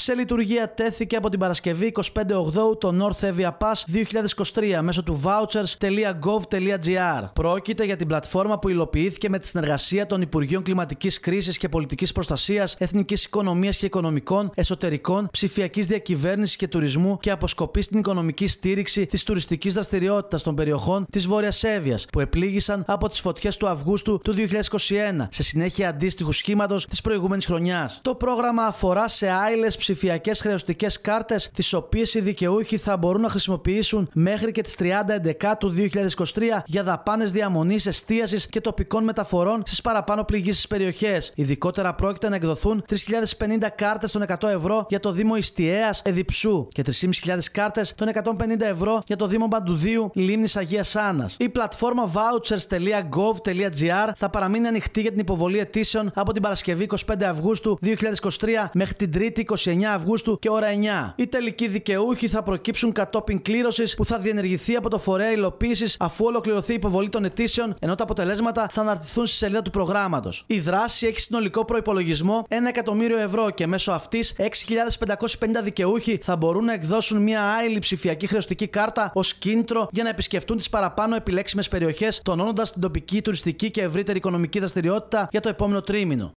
Σε λειτουργία τέθηκε από την Παρασκευή 25 Οκτώου το North Evia Pass 2023 μέσω του vouchers.gov.gr. Πρόκειται για την πλατφόρμα που υλοποιήθηκε με τη συνεργασία των Υπουργείων Κλιματικής Κρίσης και Πολιτικής Προστασίας, Εθνικής Οικονομίας και Οικονομικών, Εσωτερικών, Ψηφιακής Διακυβέρνησης και Τουρισμού και αποσκοπεί στην οικονομική στήριξη της τουριστικής δραστηριότητας των περιοχών της Βόρειας Εύβοια, που επλήγησαν από τις φωτιές του Αυγούστου του 2021, σε συνέχεια αντίστοιχου σχήματος της προηγούμενης χρονιάς. Το πρόγραμμα αφορά σε άειλες ψηφιακές χρεωστικές κάρτες, τις οποίες οι δικαιούχοι θα μπορούν να χρησιμοποιήσουν μέχρι και τις 30 Εντεκάτου 2023 για δαπάνες διαμονής, εστίασης και τοπικών μεταφορών στις παραπάνω πληγήσεις περιοχές. Ειδικότερα πρόκειται να εκδοθούν 3.050 κάρτες των 100 ευρώ για το Δήμο Ιστιαίας Εδιψού και 3.500 κάρτες των 150 ευρώ για το Δήμο Μπαντουδίου Λίμνης Αγίας Άννας. Η πλατφόρμα vouchers.gov.gr θα παραμείνει ανοιχτή για την υποβολή αιτήσεων από την Παρασκευή 25 Αυγούστου 2023 μέχρι την 3η 9 Αυγούστου και ώρα 9. Οι τελικοί δικαιούχοι θα προκύψουν κατόπιν κλήρωσης που θα διενεργηθεί από το φορέα υλοποίησης αφού ολοκληρωθεί η υποβολή των αιτήσεων, ενώ τα αποτελέσματα θα αναρτηθούν στη σελίδα του προγράμματος. Η δράση έχει συνολικό προπολογισμό 1 εκατομμύριο ευρώ και μέσω αυτής 6.550 δικαιούχοι θα μπορούν να εκδώσουν μια άειλη ψηφιακή χρεωστική κάρτα ως κίνητρο για να επισκεφτούν τις παραπάνω επιλέξιμες περιοχές, τονώνοντας την τοπική, τουριστική και ευρύτερη οικονομική δραστηριότητα για το επόμενο τρίμηνο.